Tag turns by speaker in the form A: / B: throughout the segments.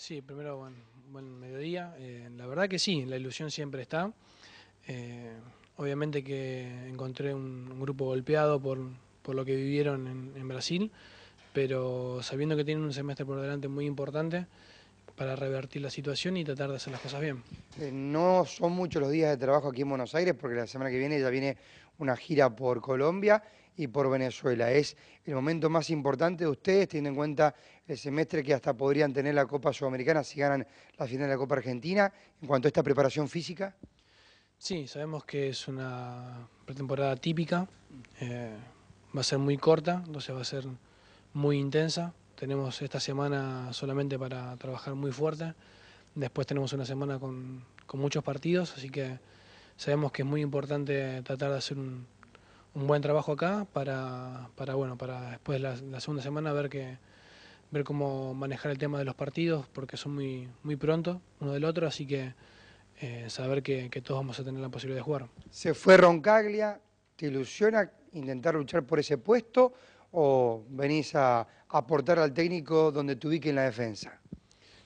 A: Sí, primero buen, mediodía. Eh, la verdad que sí, la ilusión siempre está. Eh, obviamente que encontré un, grupo golpeado por, lo que vivieron en, en Brasil, pero sabiendo que tienen un semestre por delante muy importante, para revertir la situación y tratar de hacer las cosas bien.
B: Eh, no son muchos los días de trabajo aquí en Buenos Aires porque la semana que viene ya viene una gira por Colombia y por Venezuela. Es el momento más importante de ustedes, teniendo en cuenta el semestre que hasta podrían tener la Copa Sudamericana si ganan la final de la Copa Argentina. En cuanto a esta preparación física.
A: Sí, sabemos que es una pretemporada típica, eh, va a ser muy corta, entonces va a ser muy intensa. Tenemos esta semana solamente para trabajar muy fuerte. Después tenemos una semana con, muchos partidos, así que sabemos que es muy importante tratar de hacer un, buen trabajo acá para, bueno, para después la, la segunda semana ver que, ver cómo manejar el tema de los partidos, porque son muy, muy pronto uno del otro, así que eh, saber que, que, todos vamos a
B: tener la posibilidad de jugar. Se fue Roncaglia, ¿te ilusiona intentar luchar por ese puesto o venís a aportar al técnico donde te ubique en la defensa?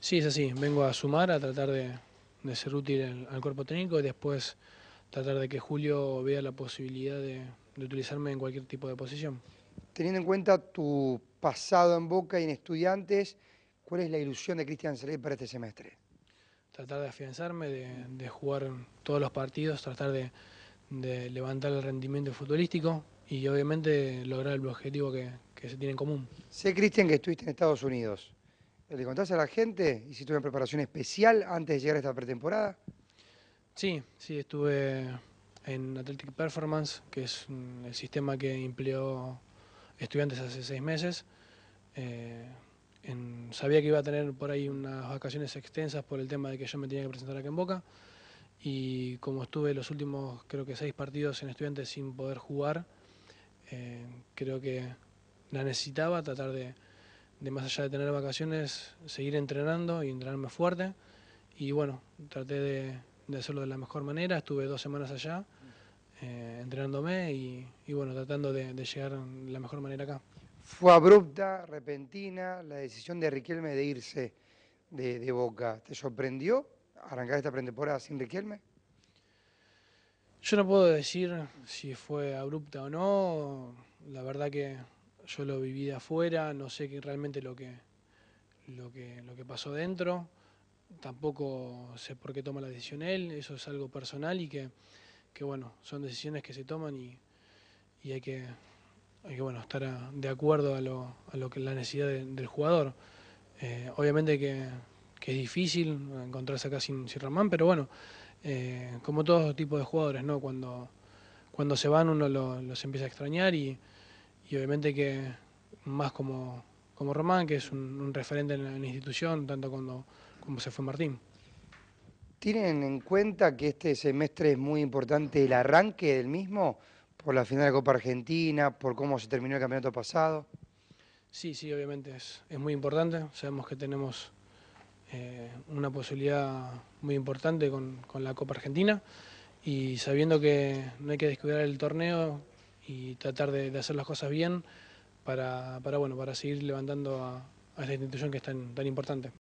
A: Sí, es así. Vengo a sumar, a tratar de, ser útil al, cuerpo técnico y después tratar de que Julio vea la posibilidad de, utilizarme en cualquier tipo de posición.
B: Teniendo en cuenta tu pasado en Boca y en Estudiantes, ¿cuál es la ilusión de Cristian Salé para este semestre?
A: Tratar de afianzarme, de, jugar todos los partidos, tratar de levantar el rendimiento futbolístico, y obviamente lograr
B: el objetivo que, que se tiene en común. Sé, Cristian, que estuviste en Estados Unidos. ¿Le contaste a la gente? y ¿Hiciste una preparación especial antes de llegar a esta pretemporada?
A: Sí, sí, estuve en Athletic Performance, que es mm, el sistema que empleó estudiantes hace seis meses. Eh, sabía que iba a tener por ahí unas vacaciones extensas por el tema de que yo me tenía que presentar acá en Boca. Y como estuve los últimos, creo que seis partidos en estudiantes sin poder jugar, eh, creo que la necesitaba, tratar de, de, más allá de tener vacaciones, seguir entrenando y entrenarme fuerte. Y bueno, traté de, de hacerlo de la mejor manera, estuve dos semanas allá eh, entrenándome y, y, bueno, tratando de, llegar de la mejor manera acá.
B: Fue abrupta, repentina la decisión de Riquelme de irse de, de Boca. ¿Te sorprendió arrancar esta pretemporada sin Riquelme?
A: Yo no puedo decir si fue abrupta o no. La verdad que yo lo viví de afuera, no sé qué realmente lo que, lo que, lo que pasó dentro. Tampoco sé por qué toma la decisión él, eso es algo personal y que, bueno, son decisiones que se toman y, y hay que, hay que bueno, estar de acuerdo a lo, a lo que la necesidad del jugador. Eh, obviamente que que es difícil encontrarse acá sin, sin Román, pero bueno, eh, como todo tipo de jugadores, ¿no? Cuando, cuando se van uno los empieza a extrañar y, obviamente que más como, como Román, que es un, referente en la, institución, tanto cuando, como se fue Martín.
B: ¿Tienen en cuenta que este semestre es muy importante el arranque del mismo por la final de Copa Argentina, por cómo se terminó el campeonato pasado?
A: Sí, sí, obviamente es, es muy importante. Sabemos que tenemos eh, una posibilidad muy importante con, la Copa Argentina y sabiendo que no hay que descuidar el torneo y tratar de, hacer las cosas bien para, bueno, para seguir levantando a, esta institución que es tan importante.